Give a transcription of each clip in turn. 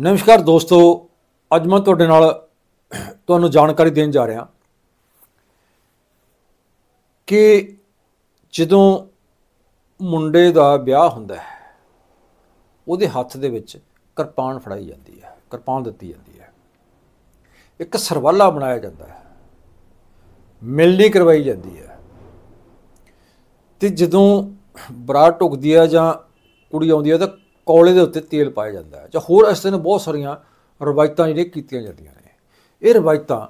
ਨਮਸਕਾਰ ਦੋਸਤੋ ਅੱਜ ਮੈਂ ਤੁਹਾਡੇ ਨਾਲ ਤੁਹਾਨੂੰ ਜਾਣਕਾਰੀ ਦੇਣ ਜਾ ਰਿਹਾ ਕਿ ਜਦੋਂ ਮੁੰਡੇ ਦਾ ਵਿਆਹ ਹੁੰਦਾ ਹੈ ਉਹਦੇ ਹੱਥ ਦੇ ਵਿੱਚ ਕਿਰਪਾਨ ਫੜਾਈ ਜਾਂਦੀ ਹੈ ਕਿਰਪਾਨ ਦਿੱਤੀ ਜਾਂਦੀ ਹੈ ਇੱਕ ਸਰਵਾਲਾ ਬਣਾਇਆ ਜਾਂਦਾ ਹੈ ਮਿਲਣੀ ਕਰਵਾਈ ਜਾਂਦੀ ਹੈ ਤੇ ਜਦੋਂ ਬਰਾਤ ਟੁਕਦੀ ਆ ਜਾਂ ਕੁੜੀ ਆਉਂਦੀ ਆ ਤਾਂ ਕੋਲੇ ਦੇ ਉੱਤੇ ਤੇਲ ਪਾਇਆ ਜਾਂਦਾ ਹੈ ਜਾਂ ਹੋਰ ਇਸ ਤਰ੍ਹਾਂ ਬਹੁਤ ਸਾਰੀਆਂ ਰਵਾਇਤਾਂ ਜਿਹੜੀਆਂ ਕੀਤੀਆਂ ਜਾਂਦੀਆਂ ਨੇ ਇਹ ਰਵਾਇਤਾਂ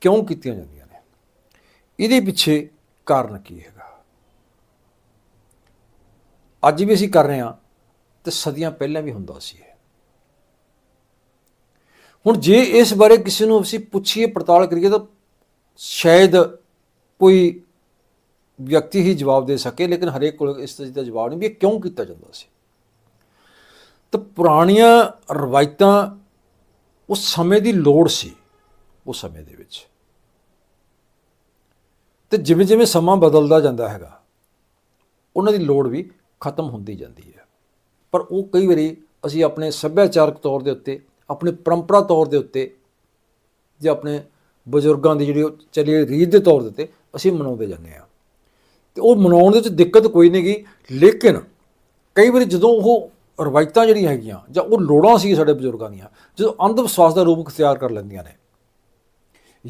ਕਿਉਂ ਕੀਤੀਆਂ ਜਾਂਦੀਆਂ ਨੇ ਇਹਦੇ ਪਿੱਛੇ ਕਾਰਨ ਕੀ ਹੈਗਾ ਅੱਜ ਵੀ ਅਸੀਂ ਕਰ ਰਹੇ ਹਾਂ ਤੇ ਸਦੀਆਂ ਪਹਿਲਾਂ ਵੀ ਹੁੰਦਾ ਸੀ ਹੁਣ ਜੇ ਇਸ ਬਾਰੇ ਕਿਸੇ ਨੂੰ ਅਸੀਂ ਪੁੱਛੀਏ ਪੜਤਾਲ ਕਰੀਏ ਤਾਂ ਸ਼ਾਇਦ ਕੋਈ ਵਿਅਕਤੀ ਹੀ ਜਵਾਬ ਦੇ ਸਕੇ ਲੇਕਿਨ ਹਰੇਕ ਕੋਲ ਇਸ ਤਰ੍ਹਾਂ ਦਾ ਜਵਾਬ ਨਹੀਂ ਵੀ ਇਹ ਕਿਉਂ ਕੀਤਾ ਜਾਂਦਾ ਸੀ ਤਾਂ ਪੁਰਾਣੀਆਂ ਰਵਾਇਤਾਂ ਉਸ ਸਮੇਂ ਦੀ ਲੋੜ ਸੀ ਉਸ ਸਮੇਂ ਦੇ ਵਿੱਚ ਤੇ ਜਿਵੇਂ ਜਿਵੇਂ ਸਮਾਂ ਬਦਲਦਾ ਜਾਂਦਾ ਹੈਗਾ ਉਹਨਾਂ ਦੀ ਲੋੜ ਵੀ ਖਤਮ ਹੁੰਦੀ ਜਾਂਦੀ ਹੈ ਪਰ ਉਹ ਕਈ ਵਾਰੀ ਅਸੀਂ ਆਪਣੇ ਸੱਭਿਆਚਾਰਕ ਤੌਰ ਦੇ ਉੱਤੇ ਆਪਣੇ ਪਰੰਪਰਾ ਤੌਰ ਦੇ ਉੱਤੇ ਜਾਂ ਆਪਣੇ ਬਜ਼ੁਰਗਾਂ ਦੀ ਜਿਹੜੀ ਚੱਲੀ ਰੀਤ ਦੇ ਤੌਰ ਦੇ ਉੱਤੇ ਅਸੀਂ ਮਨਾਉਂਦੇ ਜਾਂਦੇ ਆ ਤੇ ਉਹ ਮਨਾਉਣ ਦੇ ਵਿੱਚ ਦਿੱਕਤ ਕੋਈ ਨਹੀਂਗੀ ਲੇਕਿਨ ਕਈ ਵਾਰੀ ਜਦੋਂ ਉਹ ਰਵਾਇਤਾਂ ਜਿਹੜੀਆਂ ਹੈਗੀਆਂ ਜਾਂ ਉਹ ਲੋੜਾਂ ਸੀ ਸਾਡੇ ਬਜ਼ੁਰਗਾਂ ਦੀਆਂ ਜਦੋਂ ਅੰਧ ਵਿਸ਼ਵਾਸ ਦਾ ਰੂਪ ਅਖਤਿਆਰ ਕਰ ਲੈਂਦੀਆਂ ਨੇ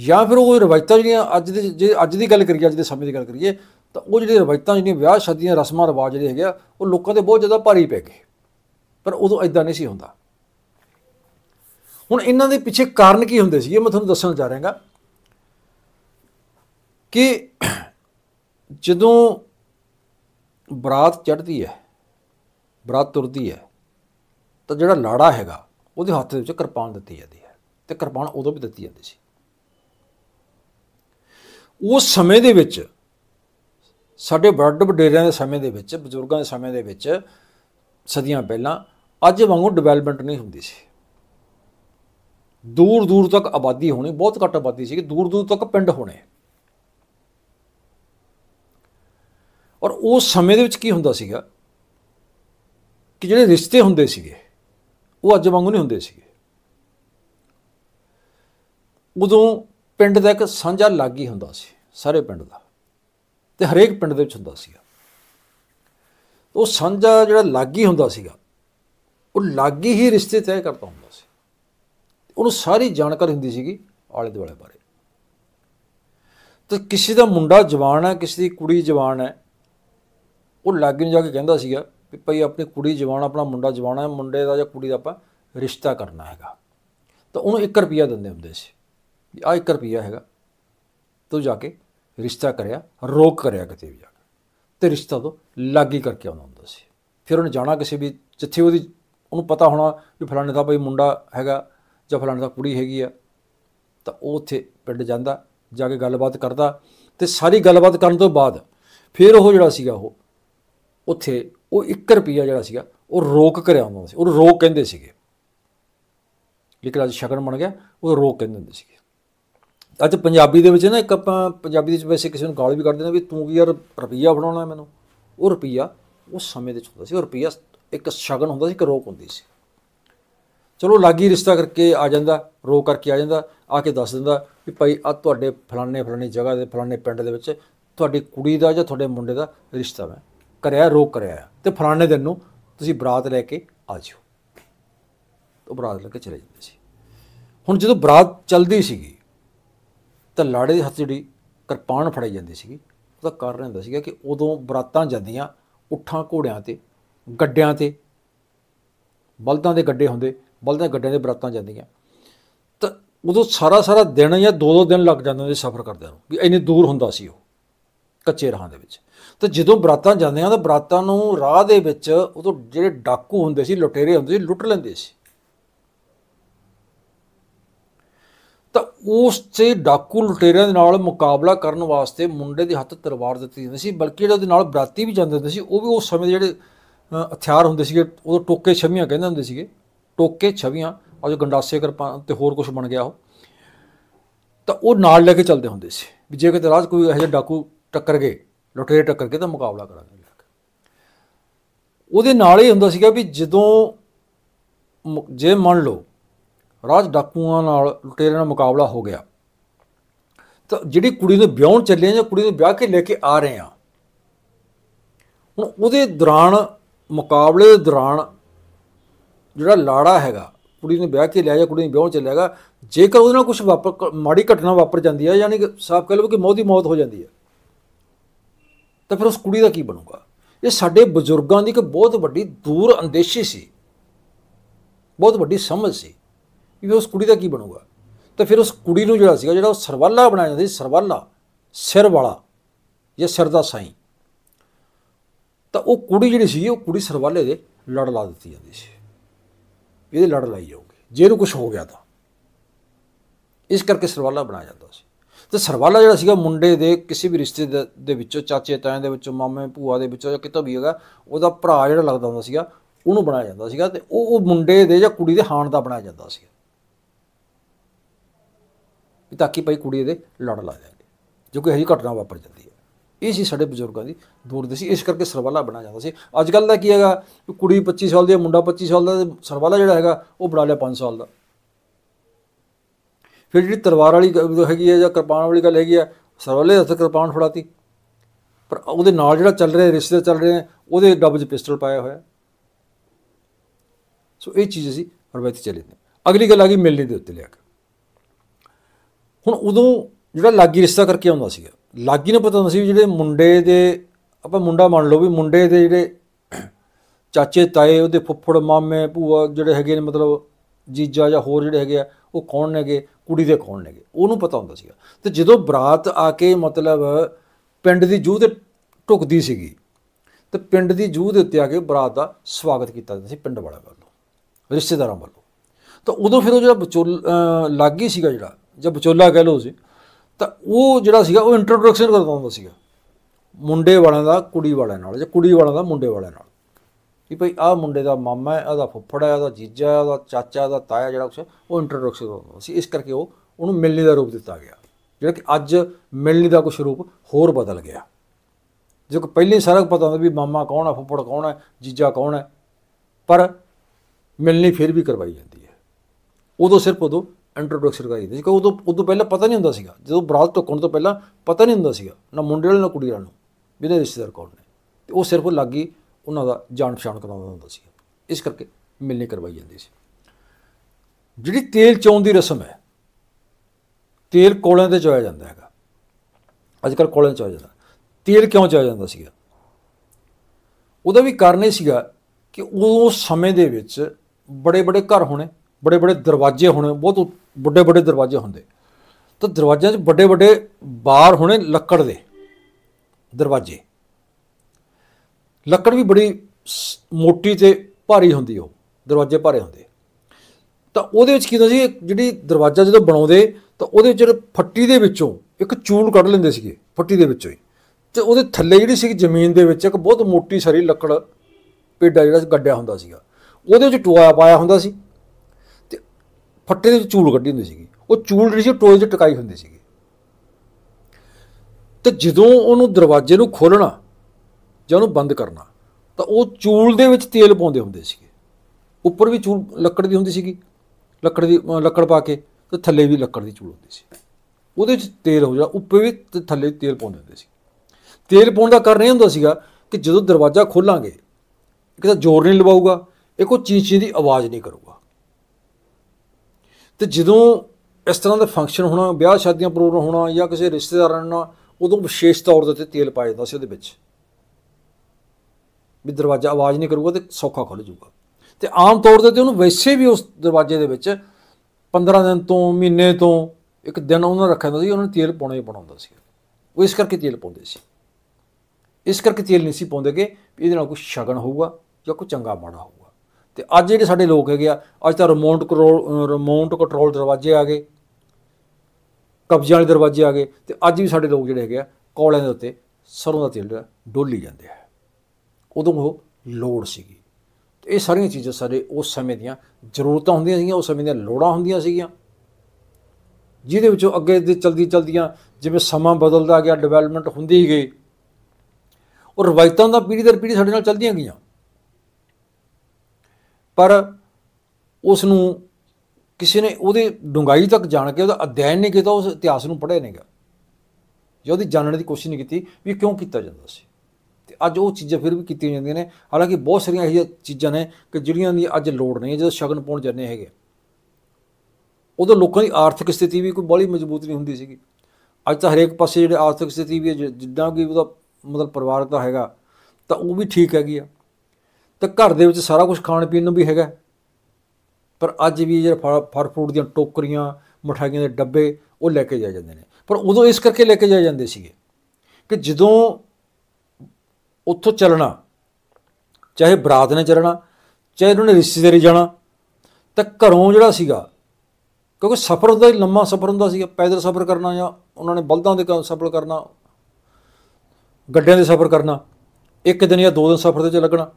ਜਾਂ ਫਿਰ ਉਹ ਰਵਾਇਤਾਂ ਜਿਹੜੀਆਂ ਅੱਜ ਦੇ ਜੇ ਅੱਜ ਦੀ ਗੱਲ ਕਰੀਏ ਅੱਜ ਦੇ ਸਮੇਂ ਦੀ ਗੱਲ ਕਰੀਏ ਤਾਂ ਉਹ ਜਿਹੜੀਆਂ ਰਵਾਇਤਾਂ ਜਿਹੜੀਆਂ ਵਿਆਹ ਸ਼ਾਦੀਆਂ ਰਸਮਾਂ ਰਿਵਾਜ ਜਿਹੜੇ ਹੈਗੇ ਆ ਉਹ ਲੋਕਾਂ ਦੇ ਬਹੁਤ ਜ਼ਿਆਦਾ ਭਾਰੀ ਪੈ ਗਏ ਪਰ ਉਦੋਂ ਐਦਾਂ ਨਹੀਂ ਸੀ ਹੁੰਦਾ ਹੁਣ ਇਹਨਾਂ ਦੇ ਪਿੱਛੇ ਕਾਰਨ ਕੀ ਹੁੰਦੇ ਸੀ ਇਹ ਮੈਂ ਤੁਹਾਨੂੰ ਦੱਸਣ ਜਾ ਰਿਹਾਗਾ ਕਿ ਜਦੋਂ ਬਰਾਤ ਚੜ੍ਹਦੀ ਹੈ ਬਰਾਤ ਤੁਰਦੀ ਹੈ ਤਾਂ ਜਿਹੜਾ ਲਾੜਾ ਹੈਗਾ ਉਹਦੇ ਹੱਥ ਦੇ ਵਿੱਚ ਕਿਰਪਾਨ ਦਿੱਤੀ ਜਾਂਦੀ ਹੈ ਤੇ ਕਿਰਪਾਨ ਉਦੋਂ ਵੀ ਦਿੱਤੀ ਜਾਂਦੀ ਸੀ ਉਸ ਸਮੇਂ ਦੇ ਵਿੱਚ ਸਾਡੇ ਵੱਡ ਵਡੇਰਿਆਂ ਦੇ ਸਮੇਂ ਦੇ ਵਿੱਚ ਬਜ਼ੁਰਗਾਂ ਦੇ ਸਮੇਂ ਦੇ ਵਿੱਚ ਸਦੀਆਂ ਪਹਿਲਾਂ ਅੱਜ ਵਾਂਗੂ ਡਿਵੈਲਪਮੈਂਟ ਨਹੀਂ ਹੁੰਦੀ ਸੀ ਦੂਰ ਦੂਰ ਤੱਕ ਆਬਾਦੀ ਹੋਣੀ ਬਹੁਤ ਘੱਟ ਆਬਾਦੀ ਸੀ ਕਿ ਦੂਰ ਦੂਰ ਤੱਕ ਪਿੰਡ ਹੋਣੇ ਔਰ ਉਸ ਸਮੇਂ ਦੇ ਵਿੱਚ ਕੀ ਹੁੰਦਾ ਸੀਗਾ ਕਿ ਜਿਹੜੇ ਰਿਸ਼ਤੇ ਹੁੰਦੇ ਸੀਗੇ ਉਹ ਅੱਜ ਵਾਂਗੂ ਨਹੀਂ ਹੁੰਦੇ ਸੀਗੇ ਉਦੋਂ ਪਿੰਡ ਦਾ ਇੱਕ ਸਾਂਝਾ ਲੱਗ ਹੀ ਹੁੰਦਾ ਸੀ ਸਾਰੇ ਪਿੰਡ ਦਾ ਤੇ ਹਰੇਕ ਪਿੰਡ ਦੇ ਵਿੱਚ ਹੁੰਦਾ ਸੀਗਾ ਉਹ ਸਾਂਝਾ ਜਿਹੜਾ ਲਾਗੀ ਹੁੰਦਾ ਸੀਗਾ ਉਹ ਲਾਗੀ ਹੀ ਰਿਸ਼ਤੇ ਤੈਅ ਕਰਦਾ ਹੁੰਦਾ ਸੀ ਉਹਨੂੰ ਸਾਰੀ ਜਾਣਕਾਰੀ ਹੁੰਦੀ ਸੀਗੀ ਆਲੇ ਦੁਆਲੇ ਬਾਰੇ ਤੇ ਕਿਸੇ ਦਾ ਮੁੰਡਾ ਜਵਾਨ ਹੈ ਕਿਸੇ ਦੀ ਕੁੜੀ ਜਵਾਨ ਹੈ ਉਹ ਲਾਗੀ ਨੂੰ ਜਾ ਕੇ ਕਹਿੰਦਾ ਸੀਗਾ ਵੀ ਭਈ ਆਪਣੀ ਕੁੜੀ ਜਵਾਨ ਆਪਣਾ ਮੁੰਡਾ ਜਵਾਨਾ ਹੈ ਮੁੰਡੇ ਦਾ ਜਾਂ ਕੁੜੀ ਦਾ ਆਪਾਂ ਰਿਸ਼ਤਾ ਕਰਨਾ ਹੈਗਾ ਤਾਂ ਉਹਨੂੰ 1 ਰੁਪਿਆ ਦਿੰਦੇ ਹੁੰਦੇ ਸੀ ਵੀ ਆ 1 ਰੁਪਿਆ ਹੈਗਾ ਤੂੰ ਜਾ ਕੇ ਰਿਸ਼ਤਾ ਕਰਿਆ ਰੋਕ ਕਰਿਆ ਕਿਤੇ ਵੀ ਜਾ ਕੇ ਤੇ ਰਿਸ਼ਤਾ ਤੋਂ ਲਾਗੀ ਕਰਕੇ ਆਉਂਦਾ ਹੁੰਦਾ ਸੀ ਫਿਰ ਉਹਨੇ ਜਾਣਾ ਕਿਸੇ ਵੀ ਜਿੱਥੇ ਉਹਦੀ ਉਹਨੂੰ ਪਤਾ ਹੋਣਾ ਵੀ ਫਲਾਣੇ ਦਾ ਭਾਈ ਮੁੰਡਾ ਹੈਗਾ ਜਾਂ ਫਲਾਣੇ ਦਾ ਕੁੜੀ ਹੈਗੀ ਆ ਤਾਂ ਉਹ ਉੱਥੇ ਪਿੰਡ ਜਾਂਦਾ ਜਾ ਕੇ ਗੱਲਬਾਤ ਕਰਦਾ ਤੇ ਸਾਰੀ ਗੱਲਬਾਤ ਕਰਨ ਤੋਂ ਬਾਅਦ ਫਿਰ ਉਹ ਜਿਹੜਾ ਸੀਗਾ ਉਹ ਉੱਥੇ ਉਹ 1 ਰੁਪਿਆ ਜਿਹੜਾ ਸੀਗਾ ਉਹ ਰੋਕ ਕਰਿਆ ਹੁੰਦਾ ਸੀ ਉਹ ਰੋਕ ਕਹਿੰਦੇ ਸੀਗੇ ਲੇਕਿਨ ਅੱਜ ਸ਼ਗਨ ਬਣ ਗਿਆ ਉਹ ਰੋਕ ਕਹਿੰਦੇ ਹੁੰਦੇ ਸੀਗੇ ਅੱਜ ਪੰਜਾਬੀ ਦੇ ਵਿੱਚ ਨਾ ਇੱਕ ਆਪਾਂ ਪੰਜਾਬੀ ਦੇ ਵਿੱਚ ਵੈਸੇ ਕਿਸੇ ਨੂੰ ਗਾਲ ਵੀ ਕੱਢਦੇ ਨੇ ਵੀ ਤੂੰ ਕੀ ਯਾਰ ਰੁਪਿਆ ਫੜਾਉਣਾ ਮੈਨੂੰ ਉਹ ਰੁਪਿਆ ਉਸ ਸਮੇਂ ਦੇ ਵਿੱਚ ਹੁੰਦਾ ਸੀ ਉਹ ਰੁਪਿਆ ਇੱਕ ਸ਼ਗਨ ਹੁੰਦਾ ਸੀ ਕਿ ਰੋਕ ਹੁੰਦੀ ਸੀ ਚਲੋ ਲਾਗੀ ਰਿਸ਼ਤਾ ਕਰਕੇ ਆ ਜਾਂਦਾ ਰੋਕ ਕਰਕੇ ਆ ਜਾਂਦਾ ਆ ਕੇ ਦੱਸ ਦਿੰਦਾ ਵੀ ਭਾਈ ਆ ਤੁਹਾਡੇ ਫਲਾਣੇ ਫਲਾਣੀ ਜਗ੍ਹਾ ਦੇ ਫਲਾਣੇ ਪਿੰਡ ਦੇ ਵਿੱਚ ਤੁਹਾਡੀ ਕੁੜੀ ਦਾ ਜਾਂ ਤੁਹਾਡੇ ਮੁੰਡੇ ਦਾ ਰਿਸ਼ਤਾ ਹੈ ਕਰਿਆ ਰੋਕ ਕਰਿਆ ਤੇ ਫਰਾਨੇ ਦਿਨ ਨੂੰ ਤੁਸੀਂ ਬਰਾਤ ਲੈ ਕੇ ਆ ਜਿਓ ਉਹ ਬਰਾਤ ਲੈ ਕੇ ਚਲੇ ਜਾਂਦੇ ਸੀ ਹੁਣ ਜਦੋਂ ਬਰਾਤ ਚਲਦੀ ਸੀਗੀ ਤਾਂ ਲਾੜੇ ਦੇ ਹੱਥ ਜਿਹੜੀ ਕਿਰਪਾਨ ਫੜਾਈ ਜਾਂਦੀ ਸੀਗੀ ਉਹਦਾ ਕਾਰਨ ਹੁੰਦਾ ਸੀਗਾ ਕਿ ਉਦੋਂ ਬਰਾਤਾਂ ਜਾਂਦੀਆਂ ਉੱਠਾਂ ਘੋੜਿਆਂ ਤੇ ਗੱਡਿਆਂ ਤੇ ਬਲਦਾਂ ਦੇ ਗੱਡੇ ਹੁੰਦੇ ਬਲਦਾਂ ਗੱਡਿਆਂ ਦੇ ਬਰਾਤਾਂ ਜਾਂਦੀਆਂ ਤਾਂ ਉਦੋਂ ਸਾਰਾ ਸਾਰਾ ਦਿਨ ਜਾਂ ਦੋ ਦੋ ਦਿਨ ਲੱਗ ਜਾਂਦੇ ਹੁੰਦੇ ਸਫ਼ਰ ਕਰਦਿਆਂ ਨੂੰ ਵੀ ਇੰਨੇ ਦੂਰ ਹੁੰਦਾ ਸੀ ਉਹ ਕੱਚੇ ਰਾਹਾਂ ਦੇ ਵਿੱਚ ਤੇ ਜਦੋਂ ਬਰਾਤਾਂ ਜਾਂਦੇ ਆ ਤਾਂ ਬਰਾਤਾਂ ਨੂੰ ਰਾਹ ਦੇ ਵਿੱਚ ਉਹ ਤੋਂ ਜਿਹੜੇ ਡਾਕੂ ਹੁੰਦੇ ਸੀ ਲੁਟੇਰੇ ਹੁੰਦੇ ਸੀ ਲੁੱਟ ਲੈਂਦੇ ਸੀ ਤਾਂ ਉਸ ਤੇ ਡਾਕੂ ਲੁਟੇਰਿਆਂ ਦੇ ਨਾਲ ਮੁਕਾਬਲਾ ਕਰਨ ਵਾਸਤੇ ਮੁੰਡੇ ਦੇ ਹੱਥ ਤਲਵਾਰ ਦਿੱਤੀ ਜਾਂਦੀ ਸੀ ਬਲਕਿ ਜਿਹੜੇ ਉਹਦੇ ਨਾਲ ਬਰਾਤੀ ਵੀ ਜਾਂਦੇ ਹੁੰਦੇ ਸੀ ਉਹ ਵੀ ਉਸ ਸਮੇਂ ਦੇ ਜਿਹੜੇ ਹਥਿਆਰ ਹੁੰਦੇ ਸੀਗੇ ਉਹ ਟੋਕੇ ਛਵੀਆਂ ਕਹਿੰਦੇ ਹੁੰਦੇ ਸੀਗੇ ਟੋਕੇ ਛਵੀਆਂ ਜੋ ਗੰਡਾਸੇ ਕਿਰਪਾਨ ਤੇ ਹੋਰ ਕੁਝ ਬਣ ਗਿਆ ਉਹ ਤਾਂ ਉਹ ਨਾਲ ਲੈ ਕੇ ਚੱਲਦੇ ਹੁੰਦੇ ਸੀ ਵੀ ਜੇ ਕਿਤੇ ਰਾਜ ਕੋਈ ਇਹੋ ਜਿਹਾ ਡਾਕੂ ਟੱਕਰ ਗਏ ਲੁਟੇਰੇ ਟੱਕਰ ਕੇ ਤਾਂ ਮੁਕਾਬਲਾ ਕਰਾਂਗੇ ਉਹਦੇ ਨਾਲ ਹੀ ਹੁੰਦਾ ਸੀਗਾ ਵੀ ਜਦੋਂ ਜੇ ਮੰਨ ਲਓ ਰਾਜ ਡਾਕੂਆਂ ਨਾਲ ਲੁਟੇਰੇ ਨਾਲ ਮੁਕਾਬਲਾ ਹੋ ਗਿਆ ਤਾਂ ਜਿਹੜੀ ਕੁੜੀ ਨੂੰ ਵਿਆਹਣ ਚੱਲੇ ਆ ਜਾਂ ਕੁੜੀ ਨੂੰ ਵਿਆਹ ਕੇ ਲੈ ਕੇ ਆ ਰਹੇ ਆ ਹੁਣ ਉਹਦੇ ਦੌਰਾਨ ਮੁਕਾਬਲੇ ਦੇ ਦੌਰਾਨ ਜਿਹੜਾ ਲਾੜਾ ਹੈਗਾ ਕੁੜੀ ਨੂੰ ਵਿਆਹ ਕੇ ਲਿਆ ਜਾਂ ਕੁੜੀ ਨੂੰ ਵਿਆਹ ਚੱਲਿਆਗਾ ਜੇਕਰ ਉਹਦੇ ਨਾਲ ਕੁਝ ਵਾਪਰ ਮਾੜੀ ਘਟਨਾ ਵਾਪਰ ਜਾਂਦੀ ਹੈ ਯਾਨੀ ਕਿ ਸਾਫ਼ ਕਹਿ ਲਓ ਕਿ ਮੌਤ ਦੀ ਮੌਤ ਹੋ ਜਾਂਦੀ ਹੈ ਤਾਂ ਫਿਰ ਉਸ ਕੁੜੀ ਦਾ ਕੀ ਬਣੂਗਾ ਇਹ ਸਾਡੇ ਬਜ਼ੁਰਗਾਂ ਦੀ ਇੱਕ ਬਹੁਤ ਵੱਡੀ ਦੂਰ ਅੰਦੇਸ਼ੀ ਸੀ ਬਹੁਤ ਵੱਡੀ ਸਮਝ ਸੀ ਕਿ ਉਸ ਕੁੜੀ ਦਾ ਕੀ ਬਣੂਗਾ ਤਾਂ ਫਿਰ ਉਸ ਕੁੜੀ ਨੂੰ ਜਿਹੜਾ ਸੀਗਾ ਜਿਹੜਾ ਉਹ ਸਰਵਾਲਾ ਬਣਾਇਆ ਜਾਂਦਾ ਸੀ ਸਰਵਾਲਾ ਸਿਰ ਵਾਲਾ ਜਾਂ ਸਿਰ ਦਾ ਸਾਈ ਤਾਂ ਉਹ ਕੁੜੀ ਜਿਹੜੀ ਸੀ ਉਹ ਕੁੜੀ ਸਰਵਾਲੇ ਦੇ ਲੜ ਲਾ ਦਿੱਤੀ ਜਾਂਦੀ ਸੀ ਇਹਦੇ ਲੜ ਲਾਈ ਜਾਊਗੀ ਜੇ ਨੂੰ ਕੁਝ ਹੋ ਗਿਆ ਤਾਂ ਇਸ ਕਰਕੇ ਸਰਵਾਲਾ ਬਣਾਇਆ ਜਾਂਦਾ ਸੀ ਤੇ ਸਰਵਾਲਾ ਜਿਹੜਾ ਸੀਗਾ ਮੁੰਡੇ ਦੇ ਕਿਸੇ ਵੀ ਰਿਸ਼ਤੇ ਦੇ ਵਿੱਚੋਂ ਚਾਚੇ ਤਾਏ ਦੇ ਵਿੱਚੋਂ ਮਾਮੇ ਭੂਆ ਦੇ ਵਿੱਚੋਂ ਜਾਂ ਕਿਤੋਂ ਵੀ ਹੈਗਾ ਉਹਦਾ ਭਰਾ ਜਿਹੜਾ ਲੱਗਦਾ ਹੁੰਦਾ ਸੀਗਾ ਉਹਨੂੰ ਬਣਾਇਆ ਜਾਂਦਾ ਸੀਗਾ ਤੇ ਉਹ ਉਹ ਮੁੰਡੇ ਦੇ ਜਾਂ ਕੁੜੀ ਦੇ ਹਾਣ ਦਾ ਬਣਾਇਆ ਜਾਂਦਾ ਸੀ ਵੀ ਤਾਂ ਕਿ ਭਾਈ ਕੁੜੀ ਦੇ ਲੜ ਲਾ ਜਾਂਦੇ ਜੋ ਕਿ ਇਹੀ ਘਟਨਾ ਵਾਪਰ ਜਾਂਦੀ ਹੈ ਇਹ ਸੀ ਸਾਡੇ ਬਜ਼ੁਰਗਾਂ ਦੀ ਦੂਰ ਦੇ ਸੀ ਇਸ ਕਰਕੇ ਸਰਵਾਲਾ ਬਣਾ ਜਾਂਦਾ ਸੀ ਅੱਜ ਕੱਲ ਦਾ ਕੀ ਹੈਗਾ ਕੁੜੀ 25 ਸਾਲ ਦੀ ਮੁੰਡਾ 25 ਸਾਲ ਦਾ ਸਰਵਾਲਾ ਜਿਹੜਾ ਹੈਗਾ ਉਹ ਬਣਾ ਲਿਆ 5 ਸਾਲ ਦਾ ਫਿਰ ਜਿਹੜੀ ਤਲਵਾਰ ਵਾਲੀ ਹੈਗੀ ਹੈ ਜਾਂ ਕਿਰਪਾਨ ਵਾਲੀ ਗੱਲ ਹੈਗੀ ਹੈ ਸਰਵਲੇ ਹੱਥ ਕਿਰਪਾਨ ਫੜਾਤੀ ਪਰ ਉਹਦੇ ਨਾਲ ਜਿਹੜਾ ਚੱਲ ਰਿਹਾ ਰਿਸ਼ਤੇ ਚੱਲ ਰਹੇ ਨੇ ਉਹਦੇ ਡੱਬ 'ਚ ਪਿਸਟਲ ਪਾਇਆ ਹੋਇਆ ਸੋ ਇਹ ਚੀਜ਼ ਸੀ ਰਵਾਇਤੀ ਚਲੇ ਨੇ ਅਗਲੀ ਗੱਲ ਆ ਗਈ ਮਿਲਣੀ ਦੇ ਉੱਤੇ ਲਿਆ ਕੇ ਹੁਣ ਉਦੋਂ ਜਿਹੜਾ ਲਾਗੀ ਰਿਸ਼ਤਾ ਕਰਕੇ ਆਉਂਦਾ ਸੀਗਾ ਲਾਗੀ ਨੂੰ ਪਤਾ ਹੁੰਦਾ ਸੀ ਜਿਹੜੇ ਮੁੰਡੇ ਦੇ ਆਪਾਂ ਮੁੰਡਾ ਮੰਨ ਲਓ ਵੀ ਮੁੰਡੇ ਦੇ ਜਿਹੜੇ ਚਾਚੇ ਤਾਏ ਉਹਦੇ ਫੁੱਫੜ ਮਾਮੇ ਭੂਆ ਜਿਹੜੇ ਹੈਗੇ ਨੇ ਮਤਲਬ ਜੀਜਾ ਜਾਂ ਹੋਰ ਜਿਹੜੇ ਹੈਗੇ ਆ ਉਹ ਕੌਣ ਨੇਗੇ ਕੁੜੀ ਦੇ ਕੌਣ ਨੇਗੇ ਉਹਨੂੰ ਪਤਾ ਹੁੰਦਾ ਸੀਗਾ ਤੇ ਜਦੋਂ ਬਰਾਤ ਆ ਕੇ ਮਤਲਬ ਪਿੰਡ ਦੀ ਜੂਹ ਤੇ ਟੁਕਦੀ ਸੀਗੀ ਤੇ ਪਿੰਡ ਦੀ ਜੂਹ ਦੇ ਉੱਤੇ ਆ ਕੇ ਬਰਾਤ ਦਾ ਸਵਾਗਤ ਕੀਤਾ ਜਾਂਦਾ ਸੀ ਪਿੰਡ ਵਾਲਾ ਵੱਲੋਂ ਰਿਸ਼ਤੇਦਾਰਾਂ ਵੱਲੋਂ ਤਾਂ ਉਦੋਂ ਫਿਰ ਉਹ ਜਿਹੜਾ ਵਿਚੋਲ ਲੱਗ ਸੀਗਾ ਜਿਹੜਾ ਜਾਂ ਵਿਚੋਲਾ ਕਹਿ ਲਓ ਸੀ ਤਾਂ ਉਹ ਜਿਹੜਾ ਸੀਗਾ ਉਹ ਇੰਟਰੋਡਕਸ਼ਨ ਕਰਦਾ ਹੁੰਦਾ ਸੀਗਾ ਮੁੰਡੇ ਵਾਲਿਆਂ ਦਾ ਕੁੜੀ ਵਾਲਿਆਂ ਨਾਲ ਜਾਂ ਕੁੜੀ ਵਾਲਿਆਂ ਦਾ ਮੁੰਡੇ ਵਾਲਿਆਂ ਨਾਲ ਕਿ ਭਈ ਆਹ ਮੁੰਡੇ ਦਾ ਮਾਮਾ ਹੈ ਉਹਦਾ ਫੁੱਫੜ ਹੈ ਉਹਦਾ ਜੀਜਾ ਹੈ ਉਹਦਾ ਚਾਚਾ ਉਹਦਾ ਤਾਇਆ ਜਿਹੜਾ ਕੁਛ ਉਹ ਇੰਟਰੋਡਕਸ਼ਨ ਸੀ ਇਸ ਕਰਕੇ ਉਹ ਉਹਨੂੰ ਮਿਲਣੀ ਦਾ ਰੂਪ ਦਿੱਤਾ ਗਿਆ ਜਿਹੜਾ ਕਿ ਅੱਜ ਮਿਲਣੀ ਦਾ ਕੁਛ ਰੂਪ ਹੋਰ ਬਦਲ ਗਿਆ ਜੋ ਕਿ ਪਹਿਲੇ ਸਾਰਾ ਪਤਾ ਹੁੰਦਾ ਵੀ ਮਾਮਾ ਕੌਣ ਹੈ ਫੁੱਫੜ ਕੌਣ ਹੈ ਜੀਜਾ ਕੌਣ ਹੈ ਪਰ ਮਿਲਣੀ ਫਿਰ ਵੀ ਕਰਵਾਈ ਜਾਂਦੀ ਹੈ ਉਦੋਂ ਸਿਰਫ ਉਦੋਂ ਇੰਟਰੋਡਕਸ਼ਨ ਕਰਾਈ ਜਾਂਦੀ ਸੀ ਕਿ ਉਦੋਂ ਉਦੋਂ ਪਹਿਲਾਂ ਪਤਾ ਨਹੀਂ ਹੁੰਦਾ ਸੀਗਾ ਜਦੋਂ ਬਰਾਤ ਟੁੱਕਣ ਤੋਂ ਪਹਿਲਾਂ ਪਤਾ ਨਹੀਂ ਹੁੰਦਾ ਸੀਗਾ ਨਾ ਮੁੰਡੇ ਵਾਲੇ ਨਾ ਕੁੜੀ ਵਾਲੇ ਨੂੰ ਵੀ ਇਹਦੇ ਰਿਸ਼ਤੇਦਾਰ ਕੌਣ ਨੇ ਤੇ ਉਹ ਸਿਰਫ ਲੱਗੀ ਉਹਨਾਂ ਦਾ ਜਾਣ ਪਛਾਣ ਕਰਾਉਂਦਾ ਹੁੰਦਾ ਸੀ ਇਸ ਕਰਕੇ ਮਿਲਨੀ ਕਰਵਾਈ ਜਾਂਦੀ ਸੀ ਜਿਹੜੀ ਤੇਲ ਚੋਣ ਦੀ ਰਸਮ ਹੈ ਤੇਲ ਕੋਲਿਆਂ ਤੇ ਚੋਇਆ ਜਾਂਦਾ ਹੈਗਾ ਅੱਜ ਕੱਲ ਕੋਲਿਆਂ ਚੋਇਆ ਜਾਂਦਾ ਤੇਲ ਕਿਉਂ ਚੋਇਆ ਜਾਂਦਾ ਸੀਗਾ ਉਹਦਾ ਵੀ ਕਾਰਨ ਇਹ ਸੀਗਾ ਕਿ ਉਸ ਸਮੇਂ ਦੇ ਵਿੱਚ ਬੜੇ ਬੜੇ ਘਰ ਹੋਣੇ ਬੜੇ ਬੜੇ ਦਰਵਾਜ਼ੇ ਹੋਣੇ ਬਹੁਤ ਵੱਡੇ ਵੱਡੇ ਦਰਵਾਜ਼ੇ ਹੁੰਦੇ ਤਾਂ ਦਰਵਾਜ਼ਿਆਂ 'ਚ ਵੱਡੇ ਵੱਡੇ ਬਾਰ ਹੋਣੇ ਲੱਕੜ ਦੇ ਦਰਵਾਜ਼ੇ ਲੱਕੜ ਵੀ ਬੜੀ ਮੋਟੀ ਤੇ ਭਾਰੀ ਹੁੰਦੀ ਉਹ ਦਰਵਾਜ਼ੇ ਭਾਰੇ ਹੁੰਦੇ ਤਾਂ ਉਹਦੇ ਵਿੱਚ ਕੀ ਹੁੰਦਾ ਸੀ ਜਿਹੜੀ ਦਰਵਾਜ਼ਾ ਜਦੋਂ ਬਣਾਉਂਦੇ ਤਾਂ ਉਹਦੇ ਵਿੱਚ ਫੱਟੀ ਦੇ ਵਿੱਚੋਂ ਇੱਕ ਚੂਲ ਕੱਢ ਲੈਂਦੇ ਸੀਗੇ ਫੱਟੀ ਦੇ ਵਿੱਚੋਂ ਹੀ ਤੇ ਉਹਦੇ ਥੱਲੇ ਜਿਹੜੀ ਸੀ ਜ਼ਮੀਨ ਦੇ ਵਿੱਚ ਇੱਕ ਬਹੁਤ ਮੋਟੀ ਸਾਰੀ ਲੱਕੜ ਪੇਡਾ ਜਿਹੜਾ ਗੱਡਿਆ ਹੁੰਦਾ ਸੀਗਾ ਉਹਦੇ ਵਿੱਚ ਟੋਆ ਪਾਇਆ ਹੁੰਦਾ ਸੀ ਤੇ ਫੱਟੇ ਦੇ ਵਿੱਚ ਚੂਲ ਕੱਢੀ ਹੁੰਦੀ ਸੀਗੀ ਉਹ ਚੂਲ ਜਿਹੜੀ ਸੀ ਟੋਏ ਦੇ ਟਿਕਾਈ ਹੁੰਦੀ ਸੀਗੀ ਤੇ ਜਦੋਂ ਉਹਨੂੰ ਦਰਵਾਜ਼ੇ ਨੂੰ ਖੋਲਣਾ ਜਾਂ ਉਹਨੂੰ ਬੰਦ ਕਰਨਾ ਤਾਂ ਉਹ ਚੂਲ ਦੇ ਵਿੱਚ ਤੇਲ ਪਾਉਂਦੇ ਹੁੰਦੇ ਸੀਗੇ ਉੱਪਰ ਵੀ ਚੂਲ ਲੱਕੜ ਦੀ ਹੁੰਦੀ ਸੀਗੀ ਲੱਕੜ ਦੀ ਲੱਕੜ ਪਾ ਕੇ ਤੇ ਥੱਲੇ ਵੀ ਲੱਕੜ ਦੀ ਚੂਲ ਹੁੰਦੀ ਸੀ ਉਹਦੇ ਵਿੱਚ ਤੇਲ ਹੋ ਜਾਂਦਾ ਉੱਪਰ ਵੀ ਤੇ ਥੱਲੇ ਤੇਲ ਪਾਉਂਦੇ ਹੁੰਦੇ ਸੀ ਤੇਲ ਪਾਉਣ ਦਾ ਕਾਰਨ ਹੁੰਦਾ ਸੀਗਾ ਕਿ ਜਦੋਂ ਦਰਵਾਜ਼ਾ ਖੋਲਾਂਗੇ ਇੱਕ ਤਾਂ ਜ਼ੋਰ ਨਹੀਂ ਲਵਾਊਗਾ ਇਹ ਕੋਈ ਚੀਂਚੀ ਦੀ ਆਵਾਜ਼ ਨਹੀਂ ਕਰੂਗਾ ਤੇ ਜਦੋਂ ਇਸ ਤਰ੍ਹਾਂ ਦਾ ਫੰਕਸ਼ਨ ਹੋਣਾ ਵਿਆਹ ਸ਼ਾਦੀਆਂ ਪ੍ਰੋਗਰਾਮ ਹੋਣਾ ਜਾਂ ਕਿਸੇ ਰਿਸ਼ਤੇਦਾਰਾਂ ਨਾਲ ਉਦੋਂ ਵਿਸ਼ੇਸ਼ ਤੌਰ ਦੇ ਤੇ ਤੇਲ ਪਾਇਆ ਜਾਂਦਾ ਸੀ ਉਹਦੇ ਵਿੱਚ ਵੀ ਦਰਵਾਜ਼ਾ ਆਵਾਜ਼ ਨਹੀਂ ਕਰੂਗਾ ਤੇ ਸੌਖਾ ਖੁੱਲ ਜਾਊਗਾ ਤੇ ਆਮ ਤੌਰ ਤੇ ਉਹਨੂੰ ਵੈਸੇ ਵੀ ਉਸ ਦਰਵਾਜ਼ੇ ਦੇ ਵਿੱਚ 15 ਦਿਨ ਤੋਂ ਮਹੀਨੇ ਤੋਂ ਇੱਕ ਦਿਨ ਉਹਨਾਂ ਰੱਖਿਆ ਹੁੰਦਾ ਸੀ ਉਹਨਾਂ ਨੂੰ ਤੇਲ ਪਾਉਣਾ ਹੀ ਪਾਉਂਦਾ ਸੀ ਉਹ ਇਸ ਕਰਕੇ ਤੇਲ ਪਾਉਂਦੇ ਸੀ ਇਸ ਕਰਕੇ ਤੇਲ ਨਹੀਂ ਸੀ ਪਾਉਂਦੇ ਕਿ ਇਹਦੇ ਨਾਲ ਕੋਈ ਸ਼ਗਨ ਹੋਊਗਾ ਜਾਂ ਕੋਈ ਚੰਗਾ ਮਾੜਾ ਹੋਊਗਾ ਤੇ ਅੱਜ ਜਿਹੜੇ ਸਾਡੇ ਲੋਕ ਹੈਗੇ ਆ ਅੱਜ ਤਾਂ ਰਿਮੋਟ ਕੰਟਰੋਲ ਰਿਮੋਟ ਕੰਟਰੋਲ ਦਰਵਾਜ਼ੇ ਆ ਗਏ ਕਬਜ਼ੇ ਵਾਲੇ ਦਰਵਾਜ਼ੇ ਆ ਗਏ ਤੇ ਅੱਜ ਵੀ ਸਾਡੇ ਲੋਕ ਜਿਹੜੇ ਹੈਗੇ ਆ ਕੌਲਿਆਂ ਦੇ ਉੱਤੇ ਸਰੋਂ ਦਾ ਤੇਲ ਡੋਲੀ ਜਾਂਦੇ ਆ ਉਦੋਂ ਉਹ ਲੋੜ ਸੀਗੀ ਇਹ ਸਾਰੀਆਂ ਚੀਜ਼ਾਂ ਸਾਡੇ ਉਸ ਸਮੇਂ ਦੀਆਂ ਜ਼ਰੂਰਤਾਂ ਹੁੰਦੀਆਂ ਸੀਗੀਆਂ ਉਸ ਸਮੇਂ ਦੀਆਂ ਲੋੜਾਂ ਹੁੰਦੀਆਂ ਸੀਗੀਆਂ ਜਿਹਦੇ ਵਿੱਚੋਂ ਅੱਗੇ ਦੇ ਚਲਦੀ ਚਲਦੀਆਂ ਜਿਵੇਂ ਸਮਾਂ ਬਦਲਦਾ ਗਿਆ ਡਿਵੈਲਪਮੈਂਟ ਹੁੰਦੀ ਗਈ ਉਹ ਰਵਾਇਤਾਂ ਦਾ ਪੀੜੀ ਦਰ ਪੀੜੀ ਸਾਡੇ ਨਾਲ ਚਲਦੀਆਂ ਗਈਆਂ ਪਰ ਉਸ ਨੂੰ ਕਿਸੇ ਨੇ ਉਹਦੇ ਡੁੰਗਾਈ ਤੱਕ ਜਾਣ ਕੇ ਉਹਦਾ ਅਧਿਐਨ ਨਹੀਂ ਕੀਤਾ ਉਸ ਇਤਿਹਾਸ ਨੂੰ ਪੜ੍ਹਿਆ ਨਹੀਂਗਾ ਜੇ ਉਹਦੀ ਜਾਣਨ ਦੀ ਕੋਸ਼ਿਸ਼ ਨਹੀਂ ਕੀਤੀ ਵੀ ਕਿਉਂ ਕੀਤਾ ਜਾਂਦਾ ਸੀ ਤੇ ਅੱਜ ਉਹ ਚੀਜ਼ਾਂ ਫਿਰ ਵੀ ਕੀਤੀਆਂ ਜਾਂਦੀਆਂ ਨੇ ਹਾਲਾਂਕਿ ਬਹੁਤ ਸਾਰੀਆਂ ਇਹ ਚੀਜ਼ਾਂ ਨੇ ਕਿ ਜਿਹੜੀਆਂ ਦੀ ਅੱਜ ਲੋੜ ਨਹੀਂ ਹੈ ਜਦੋਂ ਸ਼ਗਨ ਪਾਉਣ ਜਾਂਦੇ ਹੈਗੇ ਉਦੋਂ ਲੋਕਾਂ ਦੀ ਆਰਥਿਕ ਸਥਿਤੀ ਵੀ ਕੋਈ ਬੜੀ ਮਜ਼ਬੂਤ ਨਹੀਂ ਹੁੰਦੀ ਸੀਗੀ ਅੱਜ ਤਾਂ ਹਰੇਕ ਪਾਸੇ ਜਿਹੜੇ ਆਰਥਿਕ ਸਥਿਤੀ ਵੀ ਜਿੱਦਾਂ ਕਿ ਉਹਦਾ ਮਤਲਬ ਪਰਿਵਾਰ ਦਾ ਹੈਗਾ ਤਾਂ ਉਹ ਵੀ ਠੀਕ ਹੈਗੀ ਆ ਤਾਂ ਘਰ ਦੇ ਵਿੱਚ ਸਾਰਾ ਕੁਝ ਖਾਣ ਪੀਣ ਨੂੰ ਵੀ ਹੈਗਾ ਪਰ ਅੱਜ ਵੀ ਜਿਹੜਾ ਫਰ ਫਰੂਟ ਦੀਆਂ ਟੋਕਰੀਆਂ ਮਠਾਈਆਂ ਦੇ ਡੱਬੇ ਉਹ ਲੈ ਕੇ ਜਾ ਜਾਂਦੇ ਨੇ ਪਰ ਉਦੋਂ ਇਸ ਕਰਕੇ ਲੈ ਕੇ ਜਾਏ ਜਾਂਦੇ ਸੀਗੇ ਕਿ ਜਦੋਂ ਉੱਥੋਂ ਚੱਲਣਾ ਚਾਹੇ ਬਰਾਤ ਨੇ ਚੱਲਣਾ ਚਾਹੇ ਉਹਨੇ ਨੇ ਰਿਸ਼ਤੇਦਾਰੀ ਜਾਣਾ ਤਾਂ ਘਰੋਂ ਜਿਹੜਾ ਸੀਗਾ ਕਿਉਂਕਿ ਸਫ਼ਰ ਹੁੰਦਾ ਹੀ ਲੰਮਾ ਸਫ਼ਰ ਹੁੰਦਾ ਸੀਗਾ ਪੈਦਲ ਸਫ਼ਰ ਕਰਨਾ ਜਾਂ ਉਹਨਾਂ ਨੇ ਬਲਦਾਂ ਦੇ ਸਫ਼ਰ ਕਰਨਾ ਗੱਡਿਆਂ ਦੇ ਸਫ਼ਰ ਕਰਨਾ ਇੱਕ ਦਿਨ ਜਾਂ ਦੋ ਦਿਨ ਸਫ਼ਰ ਤੇ ਚ ਲੱਗਣਾ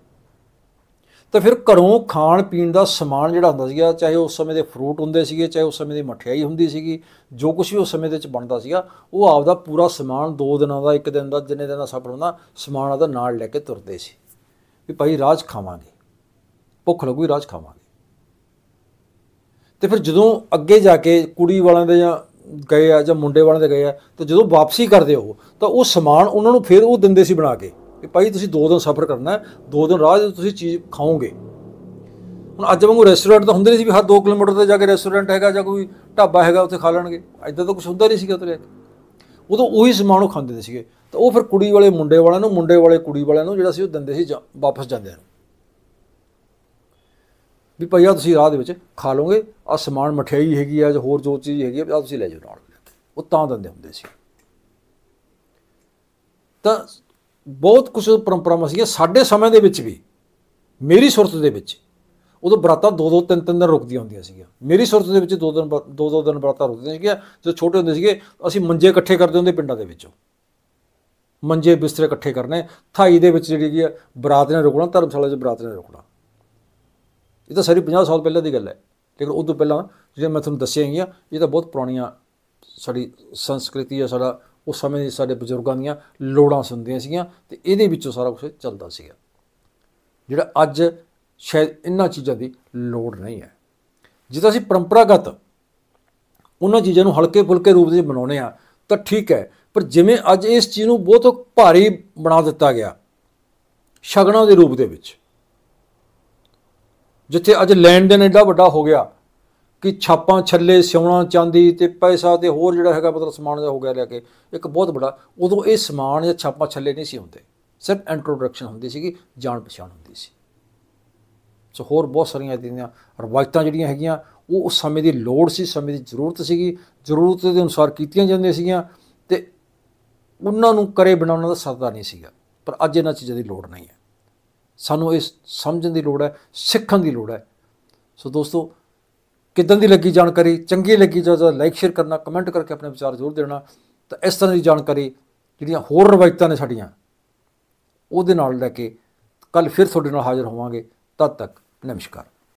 ਤਾਂ ਫਿਰ ਘਰੋਂ ਖਾਣ ਪੀਣ ਦਾ ਸਮਾਨ ਜਿਹੜਾ ਹੁੰਦਾ ਸੀਗਾ ਚਾਹੇ ਉਸ ਸਮੇਂ ਦੇ ਫਰੂਟ ਹੁੰਦੇ ਸੀਗੇ ਚਾਹੇ ਉਸ ਸਮੇਂ ਦੀ ਮਠਿਆਈ ਹੁੰਦੀ ਸੀਗੀ ਜੋ ਕੁਝ ਵੀ ਉਸ ਸਮੇਂ ਦੇ ਵਿੱਚ ਬਣਦਾ ਸੀਗਾ ਉਹ ਆਪਦਾ ਪੂਰਾ ਸਮਾਨ ਦੋ ਦਿਨਾਂ ਦਾ ਇੱਕ ਦਿਨ ਦਾ ਜਿੰਨੇ ਦਿਨ ਦਾ ਸਫ਼ਰ ਹੁੰਦਾ ਸਮਾਨ ਦਾ ਨਾਲ ਲੈ ਕੇ ਤੁਰਦੇ ਸੀ ਵੀ ਭਾਈ ਰਾਜ ਖਾਵਾਂਗੇ ਭੁੱਖ ਲੱਗੂਈ ਰਾਜ ਖਾਵਾਂਗੇ ਤੇ ਫਿਰ ਜਦੋਂ ਅੱਗੇ ਜਾ ਕੇ ਕੁੜੀ ਵਾਲਿਆਂ ਦੇ ਜਾਂ ਗਏ ਆ ਜਾਂ ਮੁੰਡੇ ਵਾਲਿਆਂ ਦੇ ਗਏ ਆ ਤਾਂ ਜਦੋਂ ਵਾਪਸੀ ਕਰਦੇ ਉਹ ਤਾਂ ਉਹ ਸਮਾਨ ਉਹਨਾਂ ਨੂੰ ਫਿਰ ਉਹ ਦਿੰਦੇ ਸੀ ਬਣਾ ਕੇ ਕਿ ਭਾਈ ਤੁਸੀਂ 2 ਦਿਨ ਸਫ਼ਰ ਕਰਨਾ ਹੈ 2 ਦਿਨ ਰਾਹ ਤੇ ਤੁਸੀਂ ਚੀਜ਼ ਖਾਓਗੇ ਹੁਣ ਅੱਜ ਵਾਂਗੂ ਰੈਸਟੋਰੈਂਟ ਤਾਂ ਹੁੰਦੇ ਨਹੀਂ ਸੀ ਵੀ ਹਰ 2 ਕਿਲੋਮੀਟਰ ਤੇ ਜਾ ਕੇ ਰੈਸਟੋਰੈਂਟ ਹੈਗਾ ਜਾਂ ਕੋਈ ਢਾਬਾ ਹੈਗਾ ਉੱਥੇ ਖਾ ਲੈਣਗੇ ਐਦਾਂ ਤਾਂ ਕੁਝ ਹੁੰਦਾ ਨਹੀਂ ਸੀਗਾ ਉਤਲੇ ਉਦੋਂ ਉਹੀ ਸਮਾਨ ਉਹ ਖਾਂਦੇ ਸੀਗੇ ਤਾਂ ਉਹ ਫਿਰ ਕੁੜੀ ਵਾਲੇ ਮੁੰਡੇ ਵਾਲਿਆਂ ਨੂੰ ਮੁੰਡੇ ਵਾਲੇ ਕੁੜੀ ਵਾਲਿਆਂ ਨੂੰ ਜਿਹੜਾ ਸੀ ਉਹ ਦਿੰਦੇ ਸੀ ਵਾਪਸ ਜਾਂਦੇ ਆ ਵੀ ਭਈਆ ਤੁਸੀਂ ਰਾਹ ਦੇ ਵਿੱਚ ਖਾ ਲੋਗੇ ਆ ਸਮਾਨ ਮਠਿਆਈ ਹੈਗੀ ਆ ਜਾਂ ਹੋਰ ਜੋ ਚੀਜ਼ ਹੈਗੀ ਆ ਤੁਸੀਂ ਲੈ ਜਾਓ ਨਾਲ ਉਹ ਤਾਂ ਦਿੰਦੇ ਹੁੰਦੇ ਸੀ ਤਾਂ ਬਹੁਤ ਕੁਝ ਪਰੰਪਰਾਵਾਂ ਸੀਗੀਆਂ ਸਾਡੇ ਸਮੇਂ ਦੇ ਵਿੱਚ ਵੀ ਮੇਰੀ ਸੁਰਤ ਦੇ ਵਿੱਚ ਉਦੋਂ ਬਰਾਤਾਂ ਦੋ ਦੋ ਤਿੰਨ ਤਿੰਨ ਦਿਨ ਰੁਕਦੀਆਂ ਹੁੰਦੀਆਂ ਸੀਗੀਆਂ ਮੇਰੀ ਸੁਰਤ ਦੇ ਵਿੱਚ ਦੋ ਦਿਨ ਦੋ ਦੋ ਦਿਨ ਬਰਾਤਾਂ ਰੁਕਦੀਆਂ ਸੀਗੀਆਂ ਜਦੋਂ ਛੋਟੇ ਹੁੰਦੇ ਸੀਗੇ ਅਸੀਂ ਮੰਜੇ ਇਕੱਠੇ ਕਰਦੇ ਹੁੰਦੇ ਪਿੰਡਾਂ ਦੇ ਵਿੱਚੋਂ ਮੰਜੇ ਬਿਸਤਰੇ ਇਕੱਠੇ ਕਰਨੇ ਥਾਈ ਦੇ ਵਿੱਚ ਜਿਹੜੀ ਕੀ ਬਰਾਤ ਨੇ ਰੁਕਣਾ ਧਰਮਸ਼ਾਲਾ 'ਚ ਬਰਾਤ ਨੇ ਰੁਕਣਾ ਇਹ ਤਾਂ ਸਾਰੀ 50 ਸਾਲ ਪਹਿਲਾਂ ਦੀ ਗੱਲ ਹੈ ਲੇਕਿਨ ਉਦੋਂ ਪਹਿਲਾਂ ਜਿਵੇਂ ਮੈਂ ਤੁਹਾਨੂੰ ਦੱਸਿਆ ਹੀ ਆ ਇਹ ਤਾਂ ਬਹੁਤ ਪੁਰਾਣੀਆਂ ਸਾਡੀ ਸੰਸਕ੍ਰਿਤੀ ਹੈ ਸਾਡਾ ਉਸ ਸਮੇਂ ਦੇ ਸਾਡੇ ਬਜ਼ੁਰਗਾਂ ਦੀਆਂ ਲੋੜਾਂ ਸੁਣਦੀਆਂ ਸੀਗੀਆਂ ਤੇ ਇਹਦੇ ਵਿੱਚੋਂ ਸਾਰਾ ਕੁਝ ਚੱਲਦਾ ਸੀਗਾ ਜਿਹੜਾ ਅੱਜ ਸ਼ਾਇਦ ਇੰਨਾ ਚੀਜ਼ਾਂ ਦੀ ਲੋੜ ਨਹੀਂ ਹੈ ਜਿੱਦਾਂ ਅਸੀਂ ਪਰੰਪਰਾਗਤ ਉਹਨਾਂ ਚੀਜ਼ਾਂ ਨੂੰ ਹਲਕੇ ਫੁਲਕੇ ਰੂਪ ਦੇ ਬਣਾਉਨੇ ਆ ਤਾਂ ਠੀਕ ਹੈ ਪਰ ਜਿਵੇਂ ਅੱਜ ਇਸ ਚੀਜ਼ ਨੂੰ ਬਹੁਤ ਭਾਰੀ ਬਣਾ ਦਿੱਤਾ ਗਿਆ ਸ਼ਗਨਾਂ ਦੇ ਰੂਪ ਦੇ ਵਿੱਚ ਜਿੱਥੇ ਅੱਜ ਲੈਂਡ ਦੇਣ ਐਡਾ ਵੱਡਾ ਹੋ ਗਿਆ ਕਿ ਛਾਪਾਂ ਛੱਲੇ ਸਿਉਣਾ ਚਾਂਦੀ ਤੇ ਪੈਸਾ ਤੇ ਹੋਰ ਜਿਹੜਾ ਹੈਗਾ ਮਤਲਬ ਸਮਾਨ ਜਿਹਾ ਹੋ ਗਿਆ ਲੈ ਕੇ ਇੱਕ ਬਹੁਤ ਵੱਡਾ ਉਦੋਂ ਇਹ ਸਮਾਨ ਜਾਂ ਛਾਪਾਂ ਛੱਲੇ ਨਹੀਂ ਸੀ ਹੁੰਦੇ ਸਿਰਫ ਇੰਟਰੋਡਕਸ਼ਨ ਹੁੰਦੀ ਸੀਗੀ ਜਾਣ ਪਛਾਣ ਹੁੰਦੀ ਸੀ ਸੋ ਹੋਰ ਬਹੁਤ ਸਾਰੀਆਂ ਇਦਾਂ ਰਵਾਇਤਾਂ ਜਿਹੜੀਆਂ ਹੈਗੀਆਂ ਉਹ ਉਸ ਸਮੇਂ ਦੀ ਲੋੜ ਸੀ ਸਮੇਂ ਦੀ ਜ਼ਰੂਰਤ ਸੀਗੀ ਜ਼ਰੂਰਤ ਦੇ ਅਨੁਸਾਰ ਕੀਤੀਆਂ ਜਾਂਦੀਆਂ ਸੀਗੀਆਂ ਤੇ ਉਹਨਾਂ ਨੂੰ ਕਰੇ ਬਿਨਾਂ ਉਹਨਾਂ ਦਾ ਸਰਦਾ ਨਹੀਂ ਸੀਗਾ ਪਰ ਅੱਜ ਇਹਨਾਂ ਚੀਜ਼ਾਂ ਦੀ ਲੋੜ ਨਹੀਂ ਹੈ ਸਾਨੂੰ ਇਸ ਸਮਝਣ ਦੀ ਲੋੜ ਹੈ ਸਿੱਖਣ ਦੀ ਲੋੜ ਹੈ ਸੋ ਦੋਸਤੋ ਕਿਦਾਂ ਦੀ ਲੱਗੀ ਜਾਣਕਾਰੀ ਚੰਗੀ ਲੱਗੀ ਤਾਂ ਲਾਈਕ ਸ਼ੇਅਰ ਕਰਨਾ ਕਮੈਂਟ ਕਰਕੇ ਆਪਣੇ ਵਿਚਾਰ ਜ਼ਰੂਰ ਦੇਣਾ ਤਾਂ ਇਸ ਤਰ੍ਹਾਂ ਦੀ ਜਾਣਕਾਰੀ ਜਿਹੜੀਆਂ ਹੋਰ ਰਵਾਇਤਾਂ ਨੇ ਸਾਡੀਆਂ ਉਹਦੇ ਨਾਲ ਲੈ ਕੇ ਕੱਲ ਫਿਰ ਤੁਹਾਡੇ ਨਾਲ ਹਾਜ਼ਰ ਹੋਵਾਂਗੇ ਤਦ ਤੱਕ ਨਮਸਕਾਰ